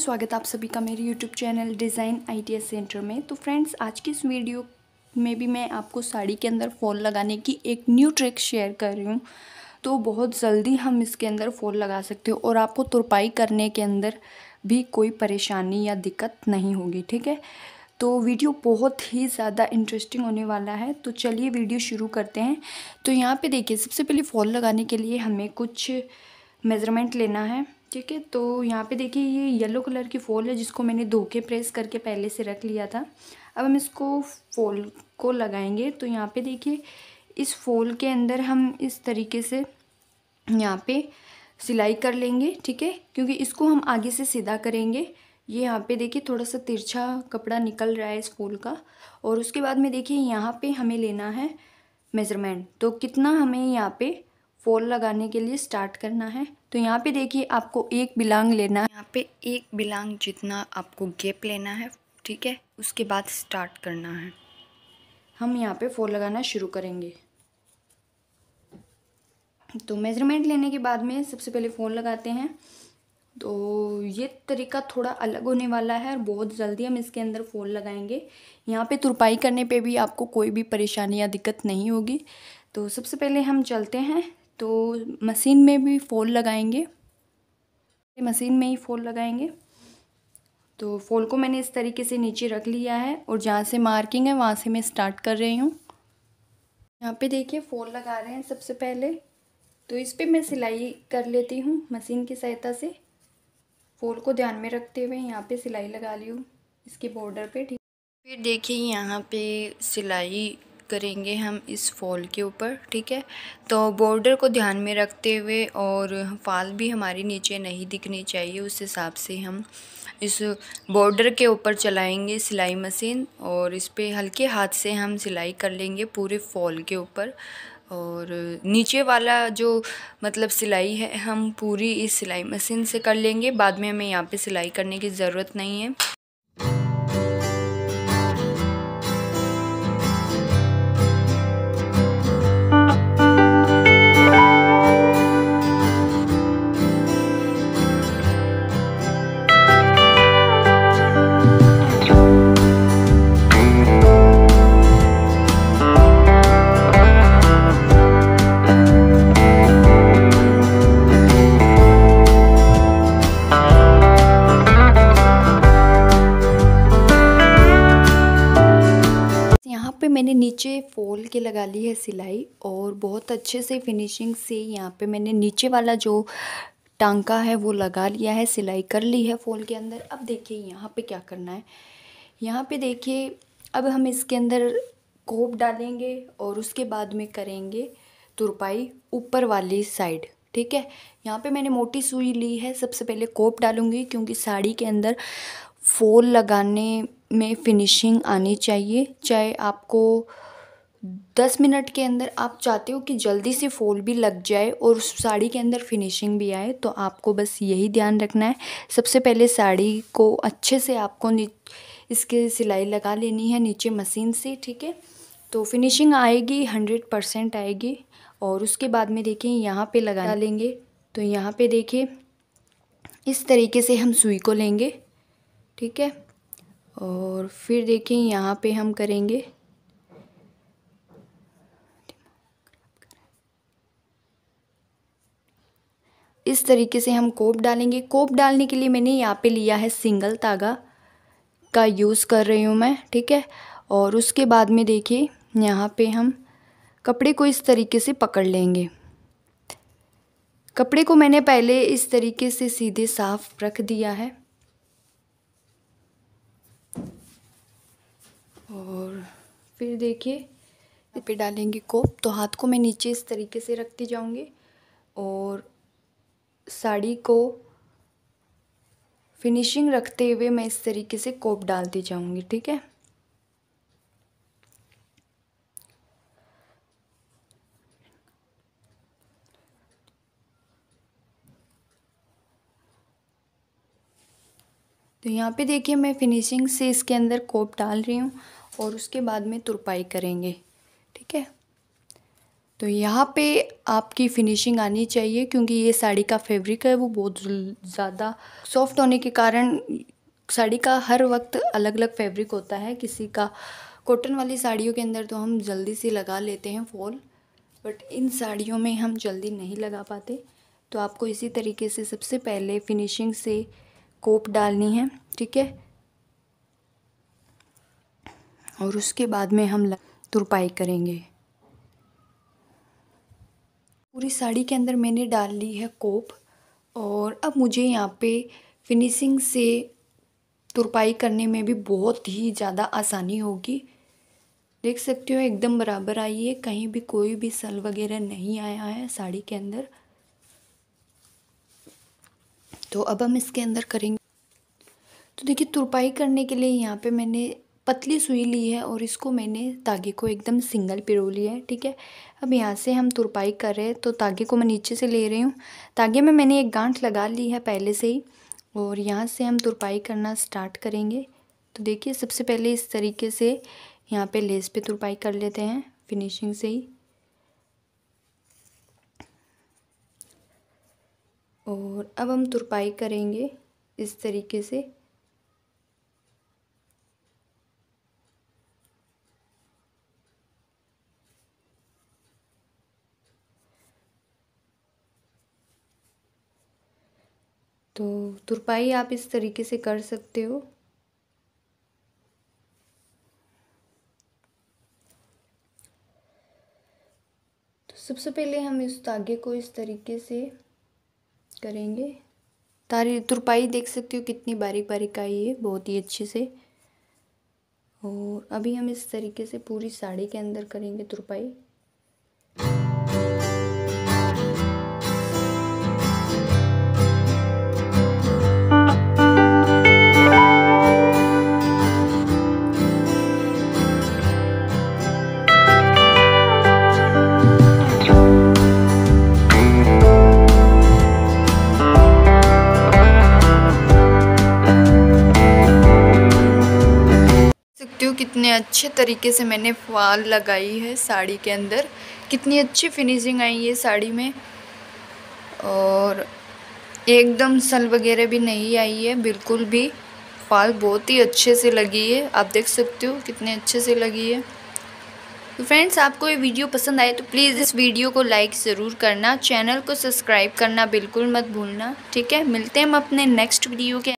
स्वागत आप सभी का मेरे YouTube channel design idea centre में तो फ्रेंड्स आज की इस वीडियो में भी मैं आपको साड़ी के अंदर फॉल लगाने की एक न्यू ट्रिक शेयर कर रही हूँ तो बहुत जल्दी हम इसके अंदर फॉल लगा सकते हो और आपको तुरपाई करने के अंदर भी कोई परेशानी या दिक्कत नहीं होगी ठीक है तो वीडियो बहुत ही ज़्यादा इंटरेस्टिंग होने वाला है तो चलिए वीडियो शुरू करते हैं तो यहाँ पर देखिए सबसे पहले फॉल लगाने के लिए हमें कुछ मेज़रमेंट लेना है ठीक है तो यहाँ पे देखिए ये येलो कलर की फ़ोल है जिसको मैंने धो के प्रेस करके पहले से रख लिया था अब हम इसको फ़ोल को लगाएंगे तो यहाँ पे देखिए इस फ़ोल के अंदर हम इस तरीके से यहाँ पे सिलाई कर लेंगे ठीक है क्योंकि इसको हम आगे से सीधा करेंगे ये यहाँ पे देखिए थोड़ा सा तिरछा कपड़ा निकल रहा है इस फूल का और उसके बाद में देखिए यहाँ पे हमें लेना है मेज़रमेंट तो कितना हमें यहाँ पे फॉल लगाने के लिए स्टार्ट करना है तो यहाँ पे देखिए आपको एक बिलांग लेना है यहाँ पे एक बिलांग जितना आपको गेप लेना है ठीक है उसके बाद स्टार्ट करना है हम यहाँ पे फोर लगाना शुरू करेंगे तो मेजरमेंट लेने के बाद में सबसे पहले फ़ोन लगाते हैं तो ये तरीका थोड़ा अलग होने वाला है और बहुत जल्दी हम इसके अंदर फ़ोन लगाएंगे यहाँ पे तुरपाई करने पे भी आपको कोई भी परेशानी या दिक्कत नहीं होगी तो सबसे पहले हम चलते हैं तो मशीन में भी फ़ोल लगाएंगे मशीन में ही फ़ोल लगाएंगे तो फ़ोल को मैंने इस तरीके से नीचे रख लिया है और जहाँ से मार्किंग है वहाँ से मैं स्टार्ट कर रही हूँ यहाँ पे देखिए फ़ोल लगा रहे हैं सबसे पहले तो इस पर मैं सिलाई कर लेती हूँ मशीन की सहायता से फ़ोल को ध्यान में रखते हुए यहाँ पे सिलाई लगा ली हूँ इसके बॉर्डर पे ठीक फिर देखिए यहाँ पे सिलाई करेंगे हम इस फॉल के ऊपर ठीक है तो बॉर्डर को ध्यान में रखते हुए और फॉल भी हमारी नीचे नहीं दिखनी चाहिए उस हिसाब से हम इस बॉर्डर के ऊपर चलाएंगे सिलाई मशीन और इस पर हल्के हाथ से हम सिलाई कर लेंगे पूरे फॉल के ऊपर और नीचे वाला जो मतलब सिलाई है हम पूरी इस सिलाई मशीन से कर लेंगे बाद में हमें यहाँ पे सिलाई करने की ज़रूरत नहीं है लगा ली है सिलाई और बहुत अच्छे से फिनिशिंग से यहाँ पे मैंने नीचे वाला जो टांका है वो लगा लिया है सिलाई कर ली है फोल के अंदर अब देखिए यहाँ पे क्या करना है यहाँ पे देखिए अब हम इसके अंदर कोप डालेंगे और उसके बाद में करेंगे तुरपाई ऊपर वाली साइड ठीक है यहाँ पे मैंने मोटी सुई ली है सबसे पहले कोप डालूँगी क्योंकि साड़ी के अंदर फोल लगाने में फिनिशिंग आनी चाहिए चाहे आपको दस मिनट के अंदर आप चाहते हो कि जल्दी से फोल भी लग जाए और उस साड़ी के अंदर फिनिशिंग भी आए तो आपको बस यही ध्यान रखना है सबसे पहले साड़ी को अच्छे से आपको इसके सिलाई लगा लेनी है नीचे मशीन से ठीक है तो फिनिशिंग आएगी हंड्रेड परसेंट आएगी और उसके बाद में देखें यहाँ पे लगा लेंगे तो यहाँ पे देखिए इस तरीके से हम सुई को लेंगे ठीक है और फिर देखें यहाँ पे हम करेंगे इस तरीके से हम कोप डालेंगे कोप डालने के लिए मैंने यहाँ पे लिया है सिंगल तागा का यूज़ कर रही हूँ मैं ठीक है और उसके बाद में देखिए यहाँ पे हम कपड़े को इस तरीके से पकड़ लेंगे कपड़े को मैंने पहले इस तरीके से सीधे साफ रख दिया है और फिर देखिए पे डालेंगे कोप तो हाथ को मैं नीचे इस तरीके से रखती जाऊँगी और साड़ी को फिनिशिंग रखते हुए मैं इस तरीके से कोप डालती जाऊँगी ठीक है तो यहाँ पे देखिए मैं फिनिशिंग से इसके अंदर कोप डाल रही हूँ और उसके बाद में तुरपाई करेंगे ठीक है तो यहाँ पे आपकी फिनिशिंग आनी चाहिए क्योंकि ये साड़ी का फैब्रिक है वो बहुत ज़्यादा सॉफ्ट होने के कारण साड़ी का हर वक्त अलग अलग फैब्रिक होता है किसी का कॉटन वाली साड़ियों के अंदर तो हम जल्दी से लगा लेते हैं फॉल बट इन साड़ियों में हम जल्दी नहीं लगा पाते तो आपको इसी तरीके से सबसे पहले फिनिशिंग से कोप डालनी है ठीक है और उसके बाद में हम तुरपाई करेंगे पूरी साड़ी के अंदर मैंने डाल ली है कोप और अब मुझे यहाँ पे फिनिशिंग से तुरपाई करने में भी बहुत ही ज़्यादा आसानी होगी देख सकते हो एकदम बराबर आई है कहीं भी कोई भी सल वगैरह नहीं आया है साड़ी के अंदर तो अब हम इसके अंदर करेंगे तो देखिए तुरपाई करने के लिए यहाँ पे मैंने पतली सुई ली है और इसको मैंने धागे को एकदम सिंगल पिरो लिया है ठीक है अब यहाँ से हम तुरपाई कर रहे हैं तो धागे को मैं नीचे से ले रही हूँ धागे में मैंने एक गांठ लगा ली है पहले से ही और यहाँ से हम तुरपाई करना स्टार्ट करेंगे तो देखिए सबसे पहले इस तरीके से यहाँ पे लेस पे तुरपाई कर लेते हैं फिनिशिंग से ही और अब हम तुरपाई करेंगे इस तरीके से तो तुरपाई आप इस तरीके से कर सकते हो तो सबसे पहले हम इस धागे को इस तरीके से करेंगे तारी तुरपाई देख सकते हो कितनी बारीक बारीक आई है बहुत ही अच्छे से और अभी हम इस तरीके से पूरी साड़ी के अंदर करेंगे तुरपाई कितने अच्छे तरीके से मैंने फॉल लगाई है साड़ी के अंदर कितनी अच्छी फिनिशिंग आई है साड़ी में और एकदम सल वगैरह भी नहीं आई है बिल्कुल भी फॉल बहुत ही अच्छे से लगी है आप देख सकते हो कितने अच्छे से लगी है तो फ्रेंड्स आपको ये वीडियो पसंद आए तो प्लीज़ इस वीडियो को लाइक ज़रूर करना चैनल को सब्सक्राइब करना बिल्कुल मत भूलना ठीक है मिलते हैं हम अपने नेक्स्ट वीडियो के